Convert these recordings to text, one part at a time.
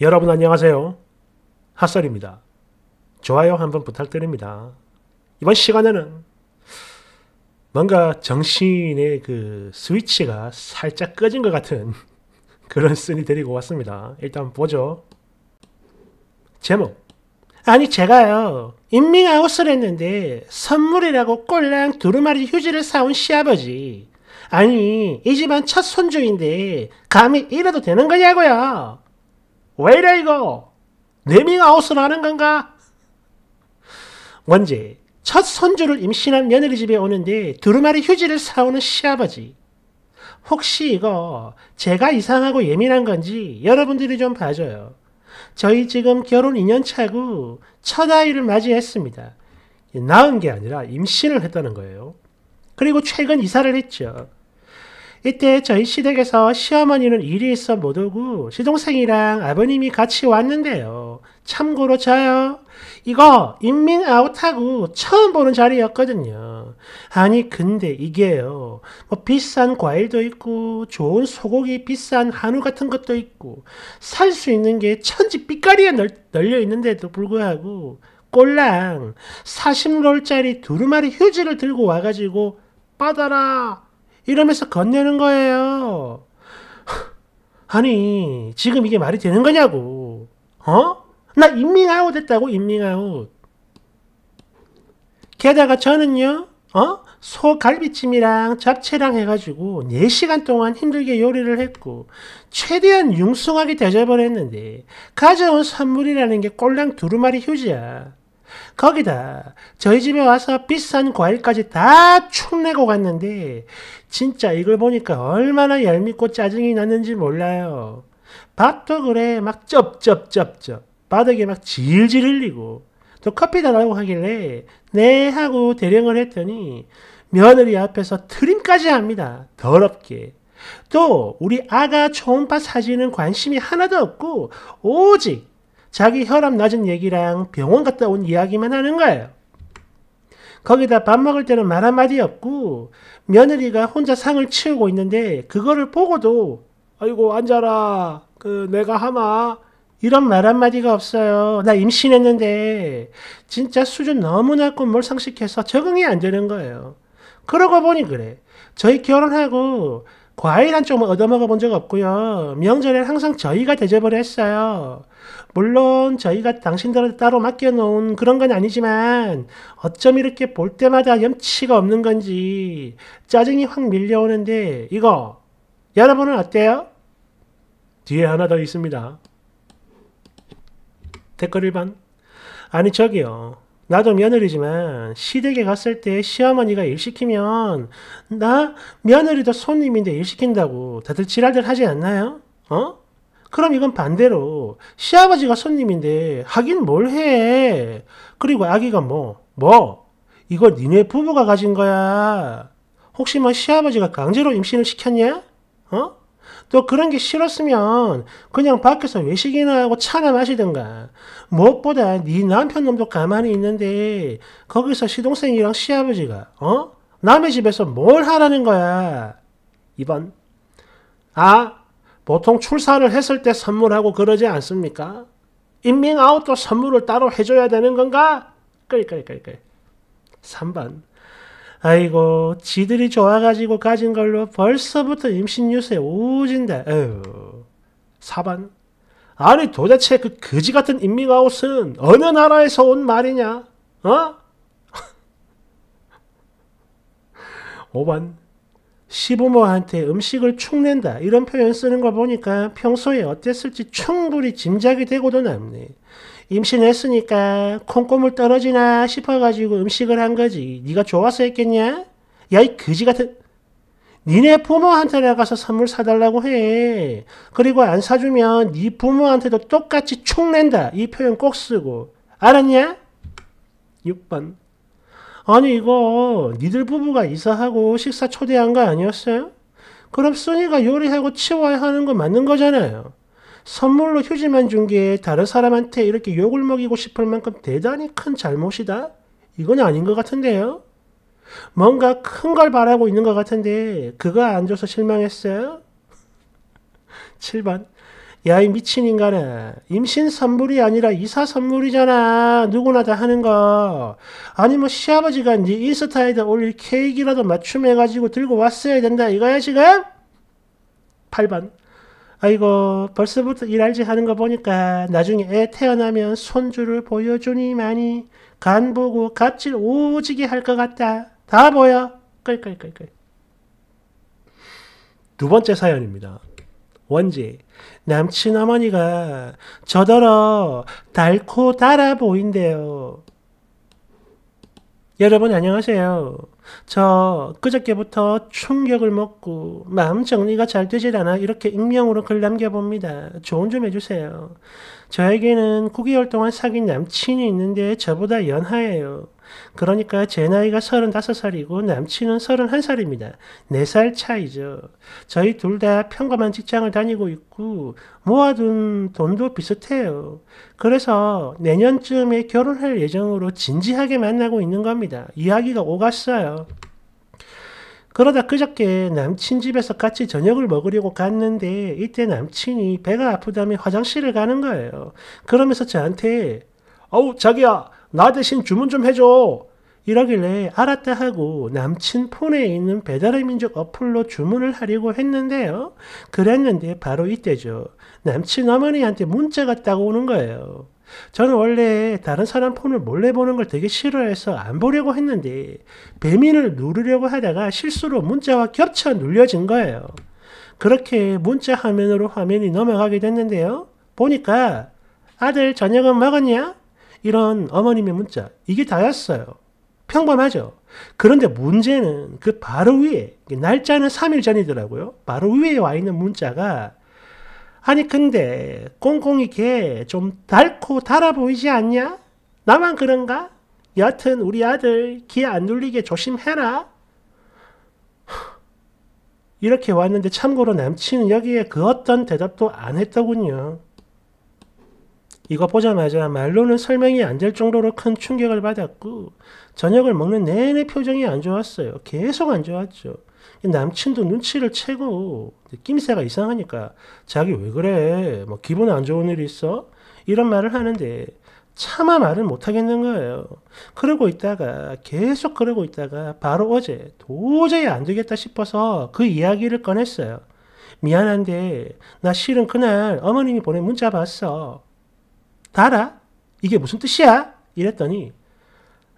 여러분 안녕하세요. 핫설입니다. 좋아요 한번 부탁드립니다. 이번 시간에는 뭔가 정신의 그 스위치가 살짝 꺼진 것 같은 그런 쓴이 데리고 왔습니다. 일단 보죠. 제목 아니 제가요 인밍아웃을 했는데 선물이라고 꼴랑 두루마리 휴지를 사온 시아버지 아니 이 집안 첫 손주인데 감히 이래도 되는 거냐고요 왜 이래 이거? 네밍아웃을하는 건가? 뭔지 첫 손주를 임신한 며느리 집에 오는데 두루마리 휴지를 사오는 시아버지. 혹시 이거 제가 이상하고 예민한 건지 여러분들이 좀 봐줘요. 저희 지금 결혼 2년 차고 첫 아이를 맞이했습니다. 낳은 게 아니라 임신을 했다는 거예요. 그리고 최근 이사를 했죠. 이때 저희 시댁에서 시어머니는 일이 있어 못 오고 시동생이랑 아버님이 같이 왔는데요. 참고로 저요. 이거 인민 아웃하고 처음 보는 자리였거든요. 아니 근데 이게요. 뭐 비싼 과일도 있고 좋은 소고기 비싼 한우 같은 것도 있고 살 수 있는 게 천지 빛깔이에 널려 있는데도 불구하고 꼴랑 40롤짜리 두루마리 휴지를 들고 와가지고 빠다라 이러면서 건네는 거예요. 아니, 지금 이게 말이 되는 거냐고. 어? 나 인밍아웃 했다고, 인밍아웃. 게다가 저는요, 어? 소 갈비찜이랑 잡채랑 해가지고 4시간 동안 힘들게 요리를 했고 최대한 융숭하게 대접을 했는데 가져온 선물이라는 게 꼴랑 두루마리 휴지야. 거기다 저희 집에 와서 비싼 과일까지 다 축내고 갔는데 진짜 이걸 보니까 얼마나 얄밉고 짜증이 났는지 몰라요. 밥도 그래 막 쩝쩝쩝쩝 바닥에 막 질질 흘리고 또 커피 달라고 하길래 네 하고 대령을 했더니 며느리 앞에서 트림까지 합니다. 더럽게. 또 우리 아가 초음파 사진은 관심이 하나도 없고 오직 자기 혈압 낮은 얘기랑 병원 갔다 온 이야기만 하는 거예요. 거기다 밥 먹을 때는 말 한마디 없고 며느리가 혼자 상을 치우고 있는데 그거를 보고도 아이고 앉아라 그 내가 하마 이런 말 한마디가 없어요. 나 임신했는데 진짜 수준 너무 낮고 몰상식해서 적응이 안 되는 거예요. 그러고 보니 그래. 저희 결혼하고 과일 한 쪽만 얻어먹어 본적 없고요. 명절엔 항상 저희가 대접을 했어요. 물론 저희가 당신들한테 따로 맡겨놓은 그런 건 아니지만 어쩜 이렇게 볼 때마다 염치가 없는 건지 짜증이 확 밀려오는데 이거 여러분은 어때요? 뒤에 하나 더 있습니다. 댓글 1번 아니 저기요. 나도 며느리지만 시댁에 갔을 때 시어머니가 일 시키면 나 며느리도 손님인데 일 시킨다고 다들 지랄들 하지 않나요? 어? 그럼 이건 반대로 시아버지가 손님인데 하긴 뭘 해? 그리고 아기가 뭐? 뭐? 이거 니네 부부가 가진 거야. 혹시 뭐 시아버지가 강제로 임신을 시켰냐? 어? 또 그런 게 싫었으면 그냥 밖에서 외식이나 하고 차나 마시든가 무엇보다 네 남편놈도 가만히 있는데 거기서 시동생이랑 시아버지가 어? 남의 집에서 뭘 하라는 거야 2번 아 보통 출산을 했을 때 선물하고 그러지 않습니까? 인밍아웃도 선물을 따로 해줘야 되는 건가? 끌끌끌끌 3번 아이고 지들이 좋아가지고 가진 걸로 벌써부터 임신 뉴스에 오진다. 에휴. 4번 아니 도대체 그 거지 같은 인밍아웃은 어느 나라에서 온 말이냐? 어? 5번 시부모한테 음식을 축낸다 이런 표현 쓰는 걸 보니까 평소에 어땠을지 충분히 짐작이 되고도 남네. 임신했으니까 콩고물 떨어지나 싶어가지고 음식을 한 거지. 네가 좋아서 했겠냐? 야 이 거지 같은 니네 부모한테 나가서 선물 사달라고 해. 그리고 안 사주면 네 부모한테도 똑같이 총낸다. 이 표현 꼭 쓰고. 알았냐? 6번. 아니 이거 니들 부부가 이사하고 식사 초대한 거 아니었어요? 그럼 순니가 요리하고 치워야 하는 거 맞는 거잖아요. 선물로 휴지만 준 게 다른 사람한테 이렇게 욕을 먹이고 싶을 만큼 대단히 큰 잘못이다? 이건 아닌 것 같은데요? 뭔가 큰 걸 바라고 있는 것 같은데 그거 안 줘서 실망했어요? 7번 야 이 미친 인간아 임신 선물이 아니라 이사 선물이잖아 누구나 다 하는 거 아니 뭐 시아버지가 네 인스타에다 올릴 케이크라도 맞춤해가지고 들고 왔어야 된다 이거야 지금? 8번 아이고 벌써부터 일할지 하는 거 보니까 나중에 애 태어나면 손주를 보여주니많이간 보고 갑질 오지게 할 것 같다. 다 보여. 끌끌끌끌. 두 번째 사연입니다. 원지 남친 어머니가 저더러 달코 달아 보인대요. 여러분 안녕하세요. 저 그저께부터 충격을 먹고 마음 정리가 잘 되질 않아 이렇게 익명으로 글 남겨봅니다. 조언 좀 해주세요. 저에게는 9개월 동안 사귄 남친이 있는데 저보다 연하예요. 그러니까 제 나이가 35살이고 남친은 31살입니다. 4살 차이죠. 저희 둘 다 평범한 직장을 다니고 있고 모아둔 돈도 비슷해요. 그래서 내년쯤에 결혼할 예정으로 진지하게 만나고 있는 겁니다. 이야기가 오갔어요. 그러다 그저께 남친 집에서 같이 저녁을 먹으려고 갔는데 이때 남친이 배가 아프다며 화장실을 가는 거예요. 그러면서 저한테 어우 자기야 나 대신 주문 좀 해줘. 이러길래 알았다 하고 남친 폰에 있는 배달의 민족 어플로 주문을 하려고 했는데요. 그랬는데 바로 이때죠. 남친 어머니한테 문자가 딱 오는 거예요. 저는 원래 다른 사람 폰을 몰래 보는 걸 되게 싫어해서 안 보려고 했는데 배민을 누르려고 하다가 실수로 문자와 겹쳐 눌려진 거예요. 그렇게 문자 화면으로 화면이 넘어가게 됐는데요. 보니까 아들 저녁은 먹었냐? 이런 어머님의 문자 이게 다였어요. 평범하죠. 그런데 문제는 그 바로 위에 날짜는 3일 전이더라고요. 바로 위에 와 있는 문자가 아니 근데 꽁꽁이 걔좀 달고 달아 보이지 않냐? 나만 그런가? 여하튼 우리 아들 귀에 안 눌리게 조심해라. 이렇게 왔는데 참고로 남친은 여기에 그 어떤 대답도 안 했더군요. 이거 보자마자 말로는 설명이 안 될 정도로 큰 충격을 받았고 저녁을 먹는 내내 표정이 안 좋았어요. 계속 안 좋았죠. 남친도 눈치를 채고 낌새가 이상하니까 자기 왜 그래? 뭐 기분 안 좋은 일 있어? 이런 말을 하는데 차마 말을 못 하겠는 거예요. 그러고 있다가 계속 그러고 있다가 바로 어제 도저히 안 되겠다 싶어서 그 이야기를 꺼냈어요. 미안한데 나 실은 그날 어머님이 보낸 문자 봤어. 알아 이게 무슨 뜻이야? 이랬더니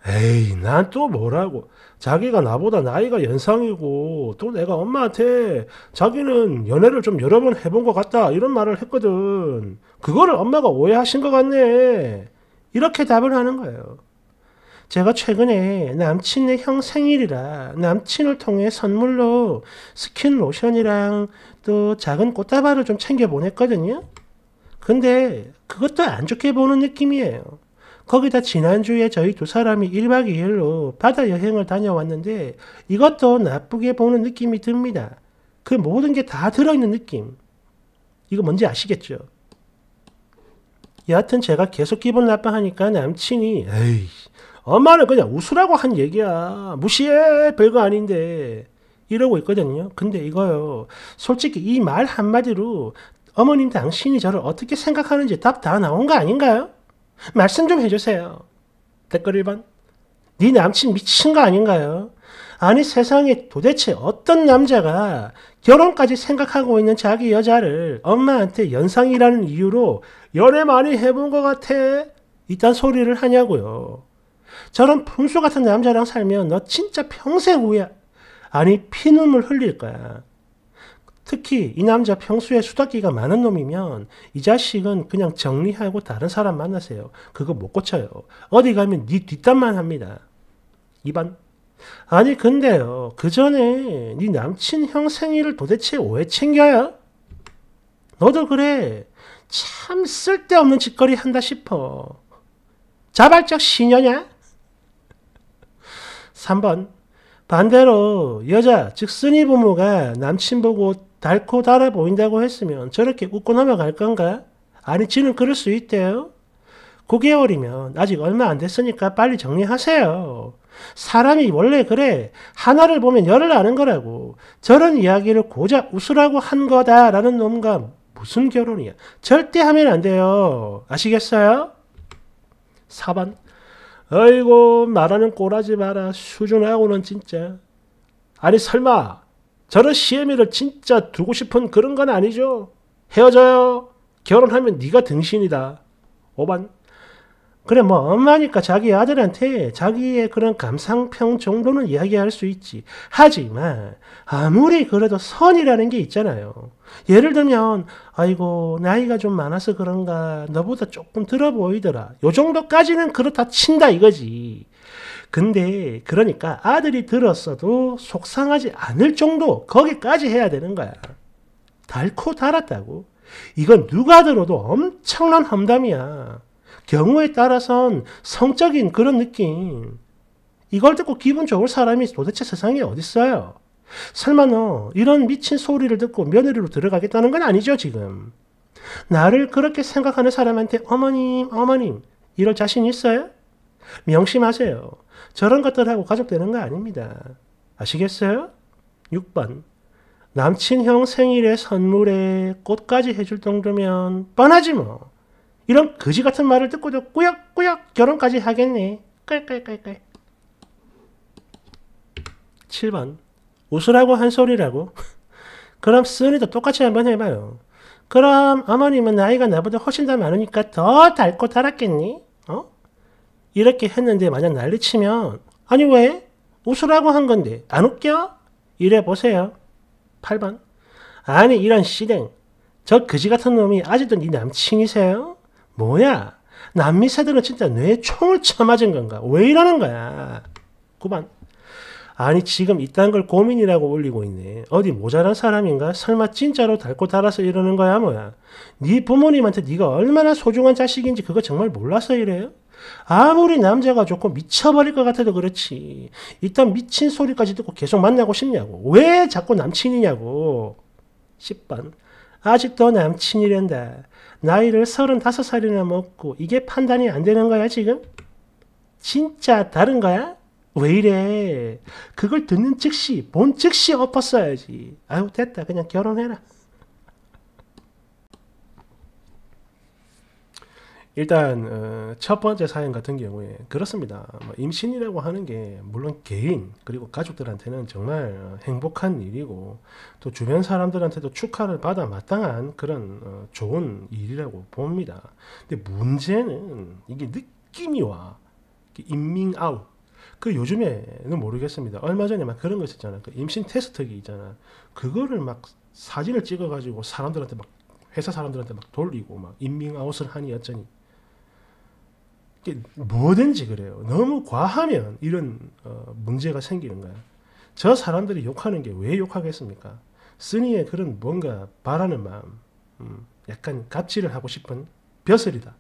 에이 난 또 뭐라고 자기가 나보다 나이가 연상이고 또 내가 엄마한테 자기는 연애를 좀 여러 번 해본 것 같다 이런 말을 했거든 그거를 엄마가 오해하신 것 같네 이렇게 답을 하는 거예요 제가 최근에 남친의 형 생일이라 남친을 통해 선물로 스킨 로션이랑 또 작은 꽃다발을 좀 챙겨 보냈거든요 근데 그것도 안 좋게 보는 느낌이에요. 거기다 지난주에 저희 두 사람이 1박 2일로 바다 여행을 다녀왔는데 이것도 나쁘게 보는 느낌이 듭니다. 그 모든 게 다 들어있는 느낌. 이거 뭔지 아시겠죠? 여하튼 제가 계속 기분 나빠하니까 남친이 에이 엄마는 그냥 웃으라고 한 얘기야. 무시해. 별거 아닌데. 이러고 있거든요. 근데 이거요. 솔직히 이 말 한마디로 어머님 당신이 저를 어떻게 생각하는지 답 다 나온 거 아닌가요? 말씀 좀 해주세요. 댓글 1번. 네 남친 미친 거 아닌가요? 아니 세상에 도대체 어떤 남자가 결혼까지 생각하고 있는 자기 여자를 엄마한테 연상이라는 이유로 연애 많이 해본 것 같아? 이딴 소리를 하냐고요. 저런 분수 같은 남자랑 살면 너 진짜 평생 후회, 아니 피눈물 흘릴 거야. 특히 이 남자 평소에 수다기가 많은 놈이면 이 자식은 그냥 정리하고 다른 사람 만나세요. 그거 못 고쳐요. 어디 가면 네 뒷담만 합니다. 2번 아니 근데요 그 전에 네 남친 형 생일을 도대체 왜 챙겨요? 너도 그래 참 쓸데없는 짓거리 한다 싶어 자발적 시녀냐? 3번 반대로 여자 즉 쓰니 부모가 남친 보고 달고 달아 보인다고 했으면 저렇게 웃고 넘어갈 건가? 아니, 지는 그럴 수 있대요. 9개월이면 아직 얼마 안 됐으니까 빨리 정리하세요. 사람이 원래 그래. 하나를 보면 열을 아는 거라고. 저런 이야기를 고작 웃으라고 한 거다라는 놈과 무슨 결혼이야. 절대 하면 안 돼요. 아시겠어요? 4번. 어이고, 말하는 꼬라지 마라. 수준하고는 진짜. 아니, 설마, 저는 시애미를 진짜 두고 싶은 그런 건 아니죠. 헤어져요. 결혼하면 네가 등신이다. 오반. 그래 뭐 엄마니까 자기 아들한테 자기의 그런 감상평 정도는 이야기할 수 있지. 하지만 아무리 그래도 선이라는 게 있잖아요. 예를 들면 아이고 나이가 좀 많아서 그런가 너보다 조금 들어 보이더라. 요 정도까지는 그렇다 친다 이거지. 근데 그러니까 아들이 들었어도 속상하지 않을 정도 거기까지 해야 되는 거야. 달코 달았다고. 이건 누가 들어도 엄청난 험담이야. 경우에 따라선 성적인 그런 느낌. 이걸 듣고 기분 좋을 사람이 도대체 세상에 어딨어요? 설마 너 이런 미친 소리를 듣고 며느리로 들어가겠다는 건 아니죠 지금? 나를 그렇게 생각하는 사람한테 어머님 어머님 이럴 자신 있어요? 명심하세요. 저런 것들하고 가족되는 거 아닙니다. 아시겠어요? 6번. 남친 형 생일에 선물에 꽃까지 해줄 정도면 뻔하지 뭐. 이런 거지 같은 말을 듣고도 꾸역꾸역 결혼까지 하겠네. 깔깔깔깔. 7번. 웃으라고 한 소리라고? 그럼 쓰니도 똑같이 한번 해봐요. 그럼 어머님은 나이가 나보다 훨씬 더 많으니까 더닳고닳았겠니 이렇게 했는데 만약 난리치면 아니 왜? 웃으라고 한 건데 안 웃겨? 이래 보세요. 8번 아니 이런 씨댕 저 그지 같은 놈이 아직도 네 남친이세요? 뭐야 남미 세대는 진짜 뇌에 총을 쳐맞은 건가? 왜 이러는 거야? 9번 아니 지금 이딴 걸 고민이라고 올리고 있네. 어디 모자란 사람인가? 설마 진짜로 달고 달아서 이러는 거야 뭐야? 네 부모님한테 네가 얼마나 소중한 자식인지 그거 정말 몰라서 이래요? 아무리 남자가 조금 미쳐버릴 것 같아도 그렇지. 일단 미친 소리까지 듣고 계속 만나고 싶냐고. 왜 자꾸 남친이냐고. 10번. 아직도 남친이란다. 나이를 35살이나 먹고 이게 판단이 안 되는 거야 지금? 진짜 다른 거야? 왜 이래? 그걸 듣는 즉시 본 즉시 엎었어야지. 아유 됐다 그냥 결혼해라. 일단 어, 첫 번째 사연 같은 경우에 그렇습니다. 뭐 임신이라고 하는 게 물론 개인 그리고 가족들한테는 정말 행복한 일이고 또 주변 사람들한테도 축하를 받아 마땅한 그런 어, 좋은 일이라고 봅니다. 근데 문제는 이게 느낌이와 인밍 아웃 그 요즘에는 모르겠습니다. 얼마 전에 막 그런 거 있었잖아요. 그 임신 테스트기 있잖아. 그거를 막 사진을 찍어가지고 사람들한테 막 회사 사람들한테 막 돌리고 막 인밍 아웃을 하니 어쩌니 뭐든지 그래요. 너무 과하면 이런 어, 문제가 생기는 거야. 저 사람들이 욕하는 게 왜 욕하겠습니까? 쓰니의 그런 뭔가 바라는 마음, 음, 약간 갑질을 하고 싶은 벼슬이다.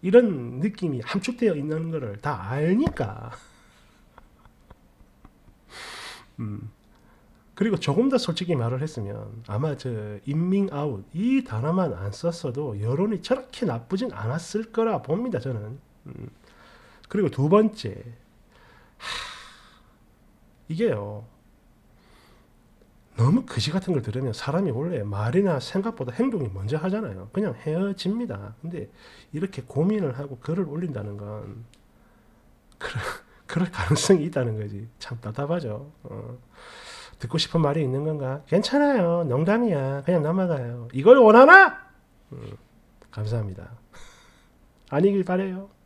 이런 느낌이 함축되어 있는 것을 다 알니까. 음. 그리고 조금 더 솔직히 말을 했으면 아마 저 인밍 아웃 이 단어만 안 썼어도 여론이 저렇게 나쁘진 않았을 거라 봅니다 저는 음. 그리고 두 번째 하, 이게요. 너무 거지 같은 걸 들으면 사람이 원래 말이나 생각보다 행동이 먼저 하잖아요. 그냥 헤어집니다. 근데 이렇게 고민을 하고 글을 올린다는 건 그럴, 그럴 가능성이 있다는 거지. 참 답답하죠. 어. 듣고 싶은 말이 있는 건가? 괜찮아요. 농담이야. 그냥 넘어가요. 이걸 원하나? 음, 감사합니다. 아니길 바래요.